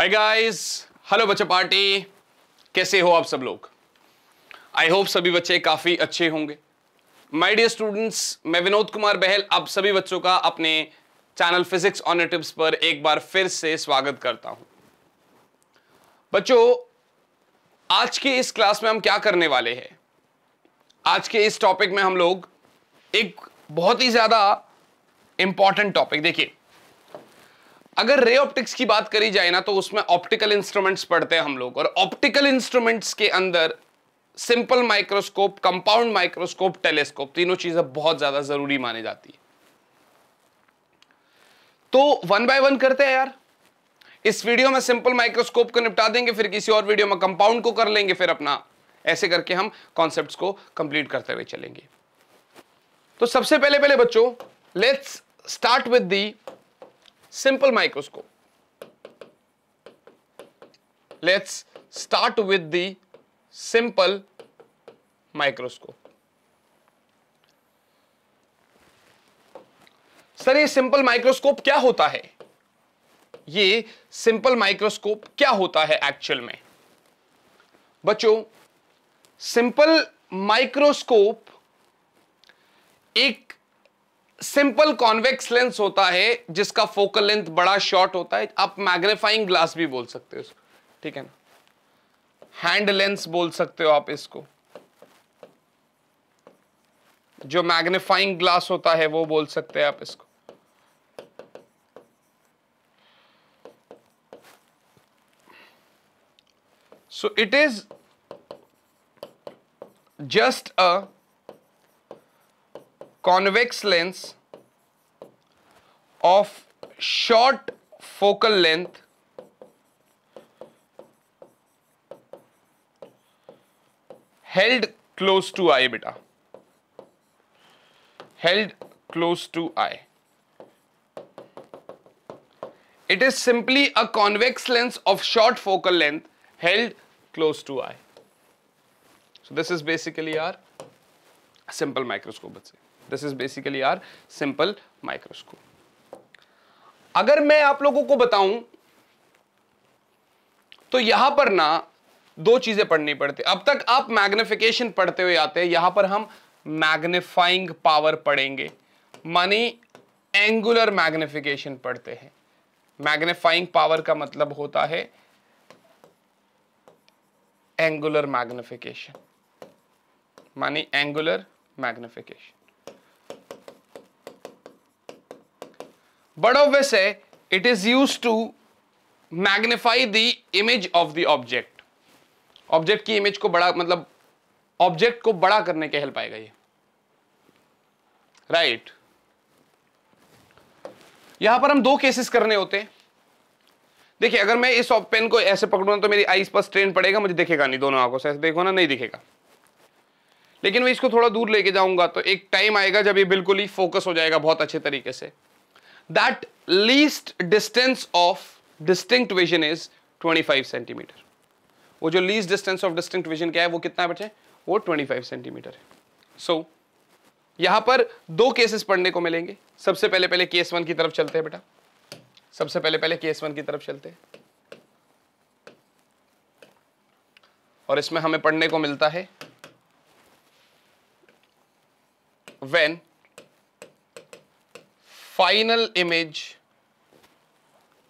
हाय guys hello बच्चा party कैसे हो आप सब लोग आई होप सभी बच्चे काफ़ी अच्छे होंगे माय डियर स्टूडेंट्स मैं विनोद कुमार बहल आप सभी बच्चों का अपने चैनल फिजिक्स ऑनर टिप्स पर एक बार फिर से स्वागत करता हूं बच्चों आज के इस क्लास में हम क्या करने वाले हैं आज के इस टॉपिक में हम लोग एक बहुत ही ज़्यादा इंपॉर्टेंट टॉपिक देखिए अगर रे ऑप्टिक्स की बात करी जाए ना तो उसमें ऑप्टिकल इंस्ट्रूमेंट्स पढ़ते हैं हम लोग और ऑप्टिकल इंस्ट्रूमेंट्स के अंदर simple microscope compound microscope telescope तीनों चीजें बहुत ज्यादा जरूरी मानी जाती है तो वन बाय वन करते हैं यार इस वीडियो में सिंपल माइक्रोस्कोप को निपटा देंगे फिर किसी और वीडियो में कंपाउंड को कर लेंगे फिर अपना ऐसे करके हम कॉन्सेप्ट को कंप्लीट करते हुए चलेंगे तो सबसे पहले पहले बच्चों let's start with the simple microscope let's start with the simple microscope sir ये सिंपल माइक्रोस्कोप क्या होता है ये सिंपल माइक्रोस्कोप क्या होता है एक्चुअल में बच्चों सिंपल माइक्रोस्कोप एक सिंपल कॉन्वेक्स लेंस होता है जिसका फोकल लेंथ बड़ा शॉर्ट होता है आप मैग्नीफाइंग ग्लास भी बोल सकते हो ठीक है ना हैंड लेंस बोल सकते हो आप इसको जो मैग्नीफाइंग ग्लास होता है वो बोल सकते हैं आप इसको so it is just a convex lens of short focal length held close to I beta held close to I. It is simply a convex lens of short focal length held close to I. So this is basically our simple microscope let's say. This is basically our simple microscope अगर मैं आप लोगों को बताऊं तो यहां पर ना दो चीजें पढ़नी पड़ती अब तक आप मैग्निफिकेशन पढ़ते हुए आते हैं यहां पर हम मैग्निफाइंग पावर पढ़ेंगे मानी एंगुलर मैग्निफिकेशन पढ़ते हैं मैग्निफाइंग पावर का मतलब होता है एंगुलर मैग्निफिकेशन मानी एंगुलर मैग्निफिकेशन But of है it is use to magnify the image of the object object की इमेज को बड़ा मतलब ऑब्जेक्ट को बड़ा करने के हेल्प आएगा ये Right. यहां पर हम दो केसेस करने होते हैं देखिए अगर मैं इस पेन को ऐसे पकड़ूंगा तो मेरी आईज पर स्ट्रेन पड़ेगा मुझे दिखेगा नहीं दोनों आंखों से ऐसे देखो ना नहीं दिखेगा लेकिन मैं इसको थोड़ा दूर लेके जाऊंगा तो एक टाइम आएगा जब ये बिल्कुल ही फोकस हो जाएगा बहुत अच्छे तरीके से that least distance of distinct vision is 25 centimeter वो जो least distance of distinct vision क्या है वो कितना बचे वो 25 सेंटीमीटर है सो so, यहां पर दो केसेस पढ़ने को मिलेंगे सबसे पहले पहले केस वन की तरफ चलते हैं बेटा सबसे पहले पहले केस वन की तरफ चलते हैं और इसमें हमें पढ़ने को मिलता है वेन फाइनल इमेज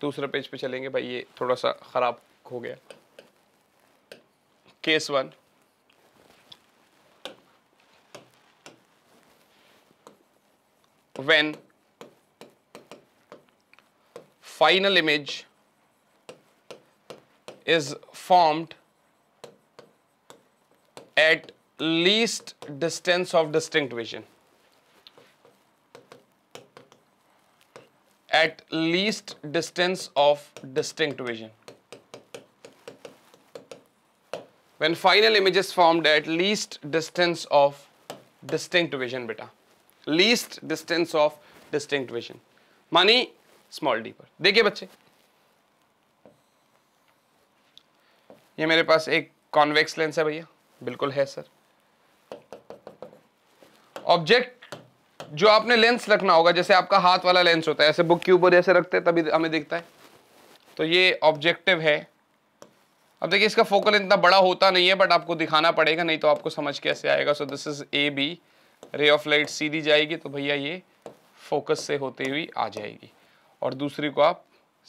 दूसरे पेज पे चलेंगे भाई ये थोड़ा सा खराब हो गया case one when final image is formed at least distance of distinct vision at least distance of distinct vision. When final image is formed at least distance of distinct vision beta. Least distance of distinct vision. मानी small D पर देखिए बच्चे ये मेरे पास एक convex lens है भैया बिल्कुल है सर ऑब्जेक्ट जो आपने लेंस रखना होगा जैसे आपका हाथ वाला लेंस होता है ऐसे बुक के ऊपर ऐसे रखते हैं तभी हमें दिखता है तो ये ऑब्जेक्टिव है अब देखिए इसका फोकल इतना बड़ा होता नहीं है बट आपको दिखाना पड़ेगा नहीं तो आपको समझ कैसे आएगा so this is A B ray of light सीधी जाएगी तो भैया ये फोकस से होते हुई आ जाएगी और दूसरी को आप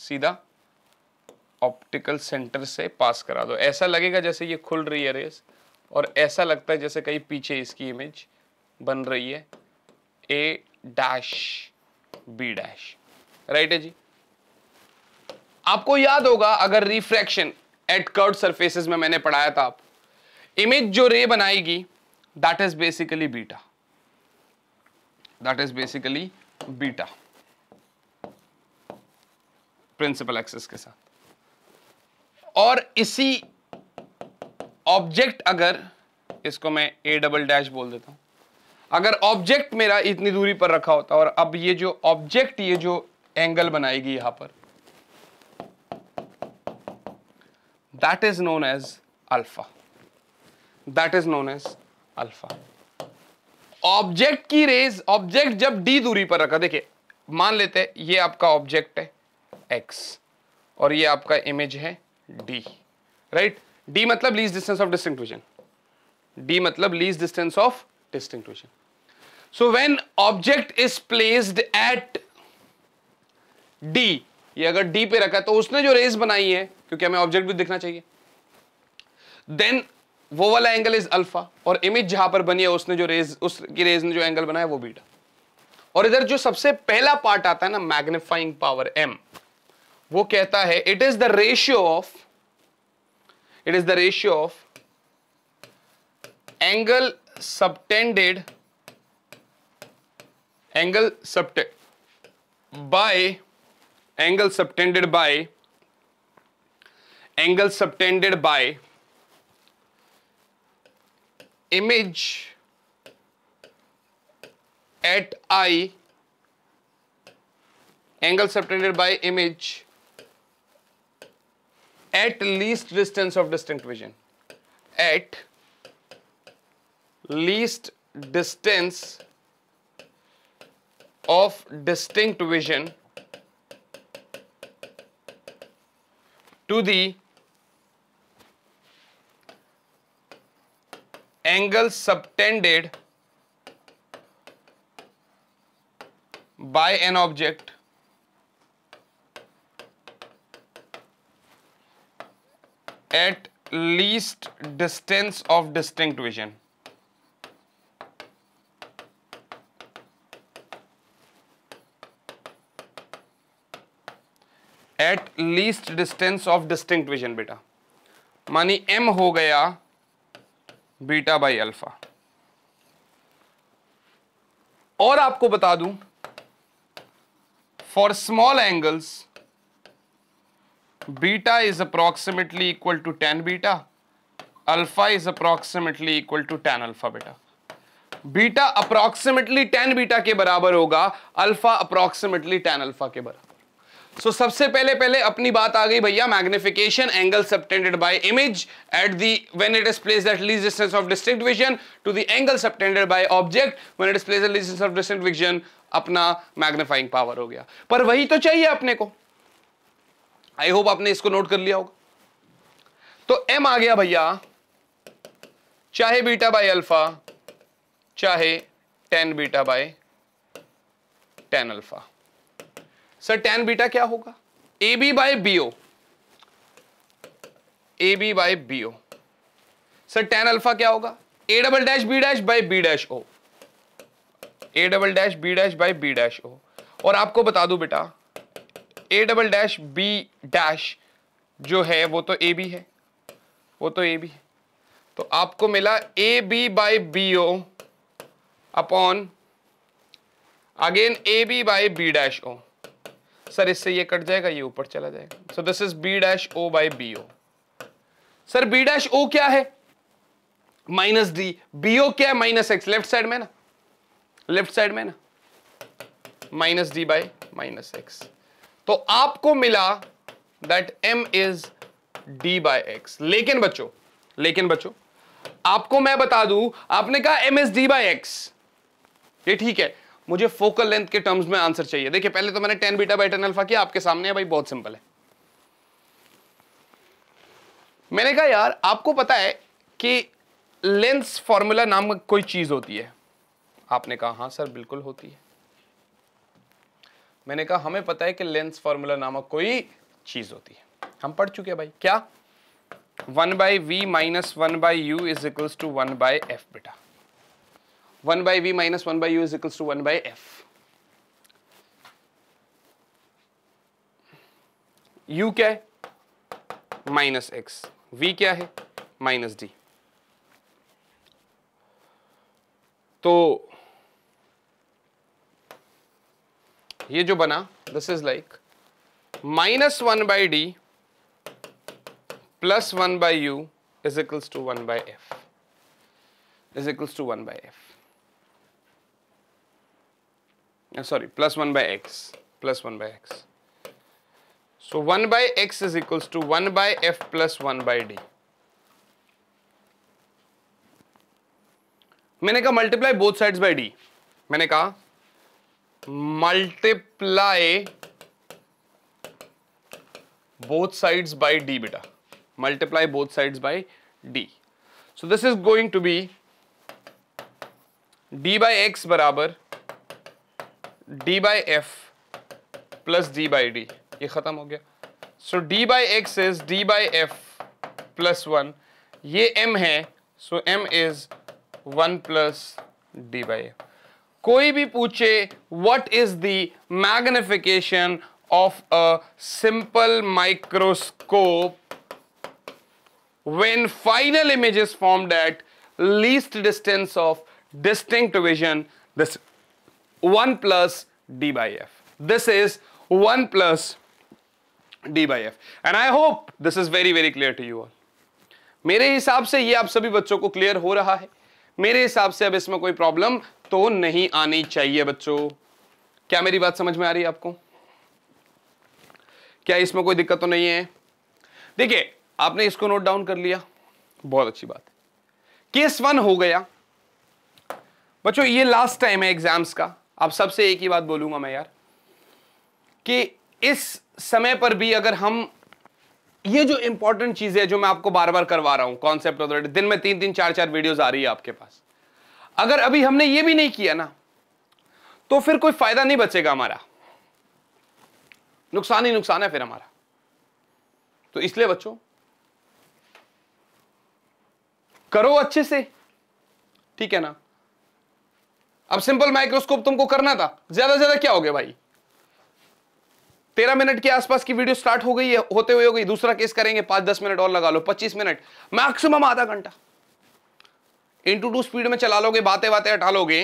सीधा ऑप्टिकल सेंटर से पास करा दो ऐसा लगेगा जैसे ये खुल रही है रेस और ऐसा लगता है जैसे कहीं पीछे इसकी इमेज बन रही है A dash B dash right है जी आपको याद होगा अगर रिफ्रैक्शन एट कर्ड सरफेसिस में मैंने पढ़ाया था आप इमेज जो रे बनाएगी that is basically beta that is basically beta principal axis के साथ और इसी ऑब्जेक्ट अगर इसको मैं ए डबल डैश बोल देता हूं अगर ऑब्जेक्ट मेरा इतनी दूरी पर रखा होता और अब ये जो ऑब्जेक्ट ये जो एंगल बनाएगी यहां पर that is known as alpha that is known as alpha object की रेज ऑब्जेक्ट जब डी दूरी पर रखा देखिए मान लेते हैं ये आपका ऑब्जेक्ट है एक्स और ये आपका इमेज है डी राइट डी मतलब least distance of distinct D मतलब least distance of distinct so when object is placed at D ये अगर डी पे रखा तो उसने जो रेस बनाई है क्योंकि हमें ऑब्जेक्ट भी दिखना चाहिए देन वो वाला एंगल इज अल्फा और इमेज जहां पर बनी है उसने जो रेज उसकी रेज ने जो एंगल बनाया वो बीटा और इधर जो सबसे पहला पार्ट आता है ना मैग्निफाइंग पावर एम वो कहता है it is the ratio of it is the ratio of angle subtended angle subtended by angle subtended by angle subtended by image at i angle subtended by image at least distance of distant vision at least distance of distinct vision to the angle subtended by an object at least distance of distinct vision. At least distance of distinct vision बेटा मानी M हो गया beta by alpha और आपको बता दूं for small angles beta is approximately equal to tan beta alpha is approximately equal to tan alpha बेटा beta approximately tan beta के बराबर होगा अल्फा अप्रोक्सीमेटली टेन अल्फा के बराबर सो so, सबसे पहले पहले अपनी बात आ गई भैया magnification angle subtended by image at the when it is place at least distance of distinct vision to the angle subtended by object when it is place at least distance of distinct vision अपना magnifying power हो गया पर वही तो चाहिए अपने को I hope आपने इसको नोट कर लिया होगा तो एम आ गया भैया चाहे बीटा बाय अल्फा चाहे tan beta by tan alpha sir tan beta क्या होगा A B by B O A B by B O sir tan alpha क्या होगा A double dash B dash by B dash O A double dash B dash by B dash O और आपको बता दूं बेटा A double dash B dash जो है वो तो ए बी है वो तो ए बी है तो आपको मिला A B by B O upon again A B by B dash O sir इससे ये कट जाएगा ये ऊपर चला जाएगा so this is B dash O by B O sir B dash O क्या है माइनस डी बी ओ क्या है माइनस एक्स लेफ्ट साइड में ना लेफ्ट साइड में ना minus D by minus X तो आपको मिला that M is D by X लेकिन बच्चों लेकिन बच्चों आपको मैं बता दूं आपने कहा M is D by X ये ठीक है मुझे फोकल लेंथ के टर्म्स में आंसर चाहिए देखिए पहले तो मैंने tan beta by tan alpha किया आपके सामने है भाई बहुत सिंपल है मैंने कहा यार आपको पता है कि लेंस फॉर्मूला नाम कोई चीज होती है आपने कहा हाँ सर बिल्कुल होती है मैंने कहा हमें पता है कि लेंस फॉर्मूला नामक कोई चीज होती है हम पढ़ चुके हैं भाई क्या one by V minus one by U is equals to one by F बेटा one by V minus one by U is equals to one by F U क्या है माइनस एक्स वी क्या है माइनस डी तो ये जो बना this is like minus one by D plus one by U is equals to one by F is equals to 1 by f. uh, sorry plus 1 by x plus 1 by x. So 1 by x is equals to 1 by f plus 1 by d. मैंने कहा multiply both sides by D मैंने कहा multiply both sides by d beta multiply both sides by d so this is going to be d by x बराबर D by F plus D by D ये ख़त्म हो गया so D by X is D by F plus one ये M है so M is one plus D by F कोई भी पूछे what is the magnification of a simple microscope when final image is form at least distance of distinct vision this one plus D by F this is one plus D by F and I hope this is very very clear to you all मेरे हिसाब से ये आप सभी बच्चों को clear हो रहा है मेरे हिसाब से अब इसमें कोई प्रॉब्लम तो नहीं आनी चाहिए बच्चों क्या मेरी बात समझ में आ रही है आपको क्या इसमें कोई दिक्कत तो नहीं है देखिए आपने इसको नोट डाउन कर लिया बहुत अच्छी बात केस वन हो गया बच्चों ये लास्ट टाइम है एग्जाम्स का अब सबसे एक ही बात बोलूंगा मैं यार कि इस समय पर भी अगर हम ये जो इंपॉर्टेंट चीज़ है जो मैं आपको बार बार करवा रहा हूं कॉन्सेप्ट ऑथोरिटी दिन में तीन तीन चार चार वीडियोस आ रही है आपके पास अगर अभी हमने ये भी नहीं किया ना तो फिर कोई फायदा नहीं बचेगा हमारा नुकसान ही नुकसान है फिर हमारा तो इसलिए बच्चों करो अच्छे से ठीक है ना अब सिंपल माइक्रोस्कोप तुमको करना था ज्यादा ज्यादा क्या हो गया भाई तेरह मिनट के आसपास की वीडियो स्टार्ट हो गई है होते हुए हो गई दूसरा केस करेंगे पांच दस मिनट और लगा लो पच्चीस मिनट मैक्सिमम आधा घंटा इन टू स्पीड में चला लोगे बातें बातें हटा लोगे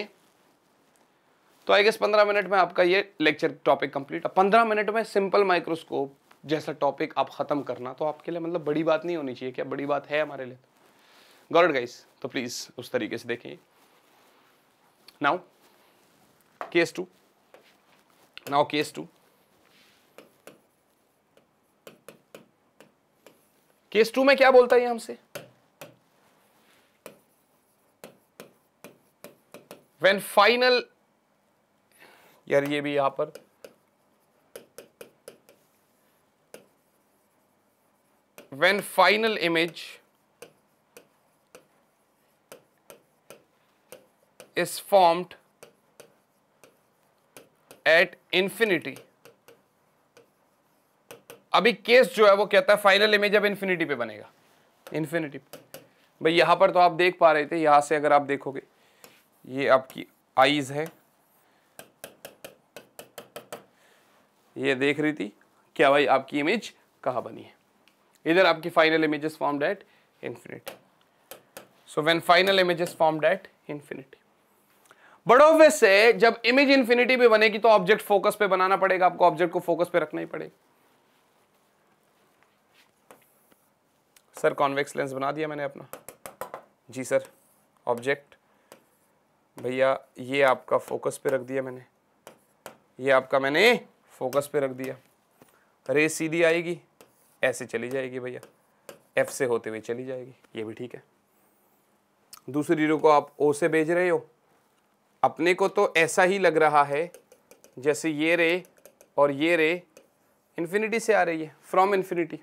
तो आई गेस पंद्रह मिनट में आपका ये लेक्चर टॉपिक कंप्लीट पंद्रह मिनट में सिंपल माइक्रोस्कोप जैसा टॉपिक आप खत्म करना तो आपके लिए मतलब बड़ी बात नहीं होनी चाहिए क्या बड़ी बात है हमारे लिए गॉड गाइस तो प्लीज़ उस तरीके से देखें now case 2 now case 2 case two में क्या बोलता है हमसे वेन फाइनल यार ये भी यहां पर when final image is formed at infinity अभी केस जो है वो कहता है फाइनल इमेज अब इन्फिनिटी पे बनेगा इन्फिनिटी भाई यहाँ पर तो आप देख पा रहे थे यहां से अगर आप देखोगे ये आपकी आईज है ये देख रही थी क्या भाई आपकी इमेज कहाँ बनी है इधर आपकी final image is formed at infinity so when final image is formed at infinity but से जब इमेज इंफिनिटी पे बनेगी तो ऑब्जेक्ट फोकस पे बनाना पड़ेगा आपको ऑब्जेक्ट को फोकस पे रखना ही पड़ेगा सर कॉन्वेक्स लेंस बना दिया मैंने अपना जी सर ऑब्जेक्ट भैया ये आपका फोकस पे रख दिया मैंने ये आपका मैंने फोकस पे रख दिया रेस सीधी आएगी ऐसे चली जाएगी भैया एफ से होते हुए चली जाएगी ये भी ठीक है दूसरी रो को आप ओ से भेज रहे हो अपने को तो ऐसा ही लग रहा है जैसे ये रे और ये रे इन्फिनिटी से आ रही है फ्रॉम इन्फिनिटी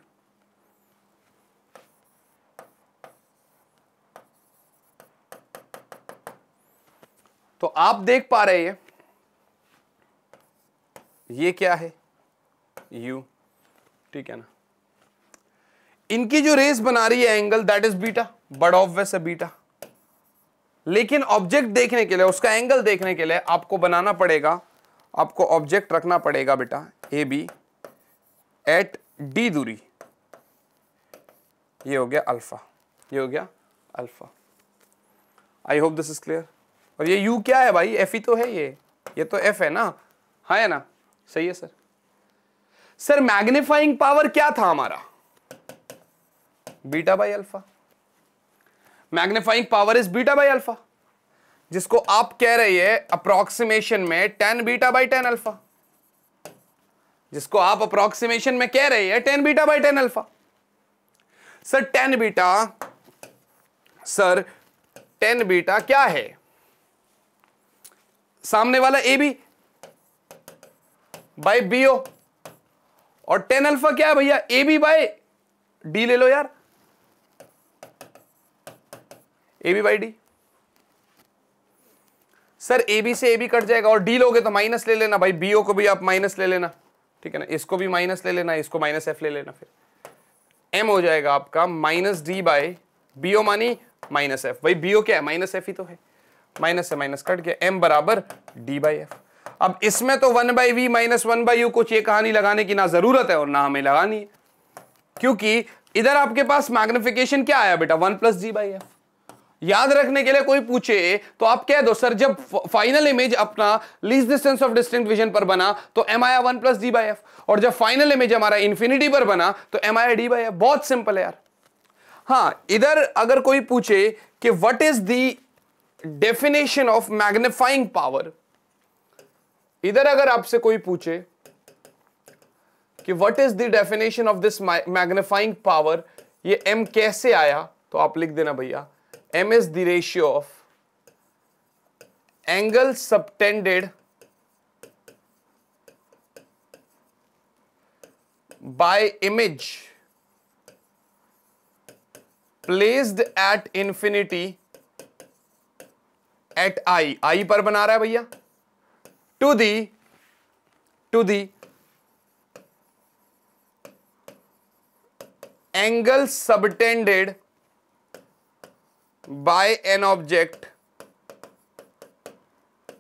तो आप देख पा रहे हैं ये क्या है u ठीक है ना इनकी जो रेस बना रही है एंगल दैट इज बीटा बड ऑफ वेस बीटा लेकिन ऑब्जेक्ट देखने के लिए उसका एंगल देखने के लिए आपको बनाना पड़ेगा आपको ऑब्जेक्ट रखना पड़ेगा बेटा ए बी एट डी दूरी ये हो गया अल्फा ये हो गया alpha I hope this is clear और ये यू क्या है भाई एफ ही तो है ये ये तो एफ है ना हाँ है ना सही है सर सर मैग्नीफाइंग पावर क्या था हमारा beta by alpha magnifying power is beta by alpha जिसको आप कह रही है अप्रोक्सीमेशन में tan beta by tan alpha जिसको आप अप्रोक्सीमेशन में कह रही है tan beta by tan alpha sir tan beta sir tan beta क्या है सामने वाला A B by B O और टेन अल्फा क्या है भैया ए बी बाय डी ले लो यार A B by D sir A B से ए बी कट जाएगा और डी लोगे तो माइनस ले लेना भाई बीओ को भी आप माइनस ले लेना ठीक है ना इसको भी माइनस ले लेना इसको माइनस एफ ले लेना फिर एम हो जाएगा आपका माइनस डी बाई बीओ मानी माइनस एफ भाई बीओ क्या है माइनस एफ ही तो है माइनस से माइनस कट गया एम बराबर डी बाई एफ अब इसमें तो one by V minus one by U कुछ ये कहानी लगाने की ना जरूरत है और ना हमें लगानी है क्योंकि इधर आपके पास मैग्निफिकेशन क्या आया बेटा one plus G by F याद रखने के लिए कोई पूछे तो आप कह दो सर जब फाइनल इमेज अपना least distance of distinct vision पर बना तो M are one plus D by F और जब फाइनल इमेज हमारा इंफिनिटी पर बना तो M I D by F बहुत सिंपल है यार हाँ इधर अगर कोई पूछे कि what is the definition of magnifying power इधर अगर आपसे कोई पूछे कि what is the definition of this magnifying power ये एम कैसे आया तो आप लिख देना भैया M is the ratio of angle subtended by image placed at infinity at eye eye पर बना रहा है भैया to the to the angle subtended by an object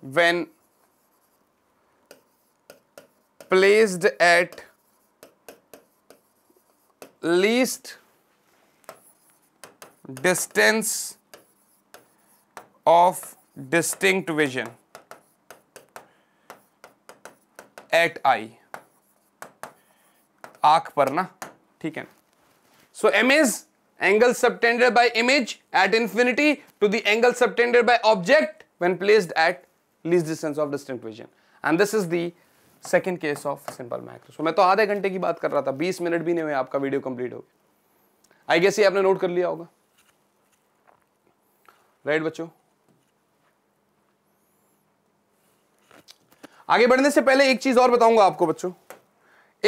when placed at least distance of distinct vision at eye आंख पर ना ठीक है so M is angle subtended by image at infinity to the angle subtended by object when placed at least distance of distant vision. And this is the second case of simple microscope मैं तो आधे घंटे की बात कर रहा था बीस मिनट भी नहीं हुए आपका वीडियो कंप्लीट हो गया आई गेस ये आपने नोट कर लिया होगा राइट right, बच्चों आगे बढ़ने से पहले एक चीज और बताऊंगा आपको बच्चों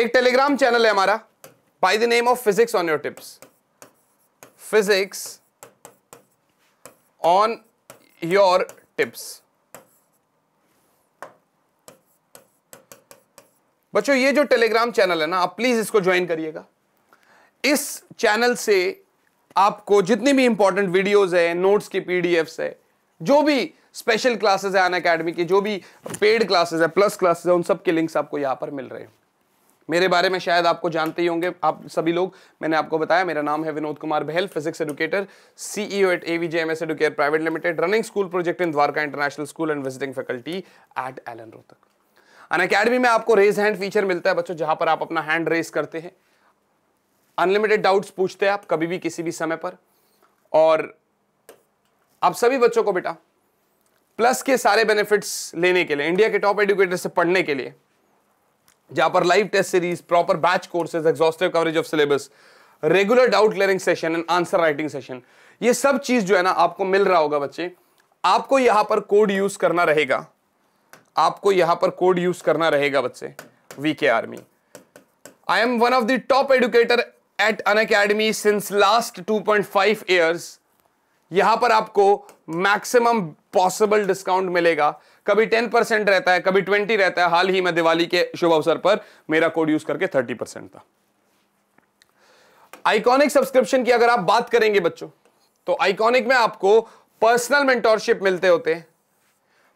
एक टेलीग्राम चैनल है हमारा by the name of physics on your tips physics on your tips बच्चों ये जो टेलीग्राम चैनल है ना आप प्लीज इसको ज्वाइन करिएगा इस चैनल से आपको जितनी भी इंपॉर्टेंट वीडियोस है नोट्स की पीडीएफ्स है जो भी स्पेशल क्लासेस है अन अकेडमी की जो भी पेड क्लासेस है प्लस क्लासेस है उन सब के लिंक्स आपको यहां पर मिल रहे हैं मेरे बारे में शायद आपको जानते ही होंगे आप सभी लोग मैंने आपको बताया मेरा नाम है Vinod Kumar Bahl physics educator CEO at AVJ Educare private limited running school project in Dwarka international school and visiting faculty at an Rohtak Unacademy में आपको रेज हैंड फीचर मिलता है बच्चों जहां पर आप अपना हैंड रेज करते हैं अनलिमिटेड डाउट्स पूछते हैं आप कभी भी किसी भी समय पर और आप सभी बच्चों को बेटा प्लस के सारे बेनिफिट्स लेने के लिए इंडिया के टॉप एडुकेटर से पढ़ने के लिए जहां पर live test series proper batch courses exhaustive coverage of syllabus regular doubt clearing session and answer writing session ये सब चीज जो है ना आपको मिल रहा होगा बच्चे आपको यहां पर कोड यूज करना रहेगा आपको यहां पर कोड यूज करना रहेगा बच्चे VK army I am one of the top educator at Unacademy since last 2.5 years यहां पर आपको मैक्सिमम पॉसिबल डिस्काउंट मिलेगा कभी टेन परसेंट रहता है कभी ट्वेंटी रहता है हाल ही में दिवाली के शुभ अवसर पर मेरा कोड यूज करके थर्टी परसेंट था आइकॉनिक सब्सक्रिप्शन की अगर आप बात करेंगे बच्चों तो आइकॉनिक में आपको पर्सनल मेंटोरशिप मिलते होते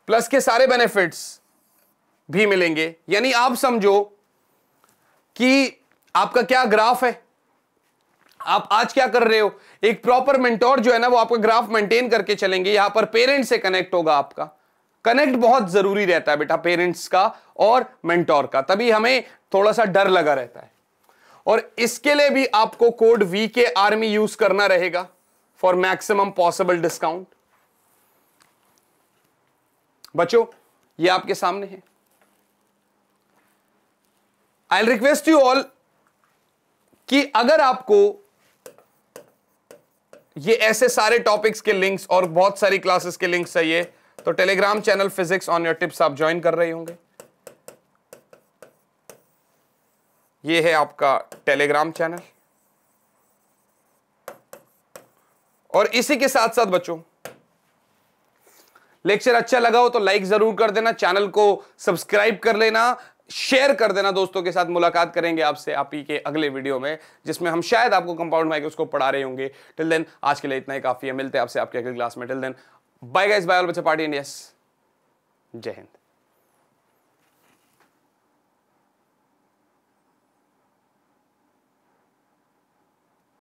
प्लस के सारे बेनिफिट्स भी मिलेंगे यानी आप समझो कि आपका क्या ग्राफ है आप आज क्या कर रहे हो एक प्रॉपर मेंटोर जो है ना वो आपका ग्राफ मेंटेन करके चलेंगे यहां पर पेरेंट से कनेक्ट होगा आपका कनेक्ट बहुत जरूरी रहता है बेटा पेरेंट्स का और मेंटोर का तभी हमें थोड़ा सा डर लगा रहता है और इसके लिए भी आपको code V K army use करना रहेगा फॉर मैक्सिमम पॉसिबल डिस्काउंट बच्चों ये आपके सामने है आई रिक्वेस्ट यू ऑल कि अगर आपको ये ऐसे सारे टॉपिक्स के लिंक्स और बहुत सारी क्लासेस के लिंक्स चाहिए तो Telegram channel physics on your tips आप ज्वाइन कर रहे होंगे ये है आपका टेलीग्राम चैनल और इसी के साथ साथ बच्चों लेक्चर अच्छा लगा हो तो लाइक जरूर कर देना चैनल को सब्सक्राइब कर लेना शेयर कर देना दोस्तों के साथ मुलाकात करेंगे आपसे आप ही के अगले वीडियो में जिसमें हम शायद आपको कंपाउंड माइक उसको पढ़ा रहे होंगे टिल देन आज के लिए इतना ही काफ़ी है मिलते हैं आपसे आपके अगले क्लास में till then Bye guys, bye all, bacha party and yes, Jai Hind.